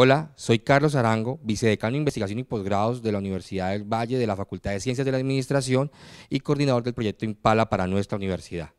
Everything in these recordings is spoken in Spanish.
Hola, soy Carlos Arango, vicedecano de Investigación y Posgrados de la Universidad del Valle de la Facultad de Ciencias de la Administración y coordinador del proyecto Impala para nuestra universidad.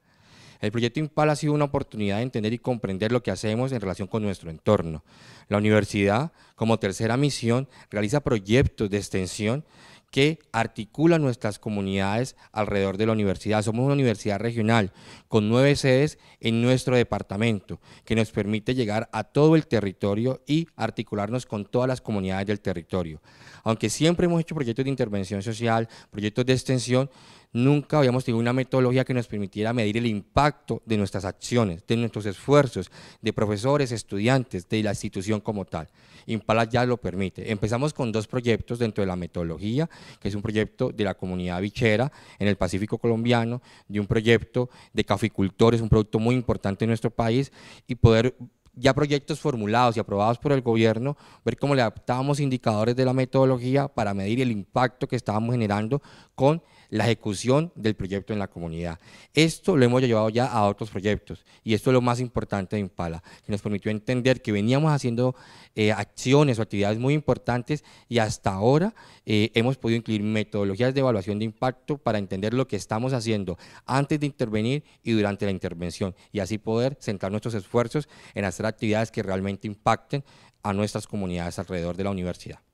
El proyecto Impala ha sido una oportunidad de entender y comprender lo que hacemos en relación con nuestro entorno. La universidad, como tercera misión, realiza proyectos de extensión que articula nuestras comunidades alrededor de la universidad. Somos una universidad regional con nueve sedes en nuestro departamento, que nos permite llegar a todo el territorio y articularnos con todas las comunidades del territorio. Aunque siempre hemos hecho proyectos de intervención social, proyectos de extensión, nunca habíamos tenido una metodología que nos permitiera medir el impacto de nuestras acciones, de nuestros esfuerzos, de profesores, estudiantes, de la institución como tal. Impala ya lo permite. Empezamos con dos proyectos dentro de la metodología, que es un proyecto de la comunidad bichera en el Pacífico colombiano, de un proyecto de caficultores, un producto muy importante en nuestro país, y poder ya proyectos formulados y aprobados por el gobierno, ver cómo le adaptábamos indicadores de la metodología para medir el impacto que estábamos generando con la ejecución del proyecto en la comunidad. Esto lo hemos llevado ya a otros proyectos y esto es lo más importante de Impala, que nos permitió entender que veníamos haciendo eh, acciones o actividades muy importantes y hasta ahora eh, hemos podido incluir metodologías de evaluación de impacto para entender lo que estamos haciendo antes de intervenir y durante la intervención y así poder centrar nuestros esfuerzos en hacer actividades que realmente impacten a nuestras comunidades alrededor de la universidad.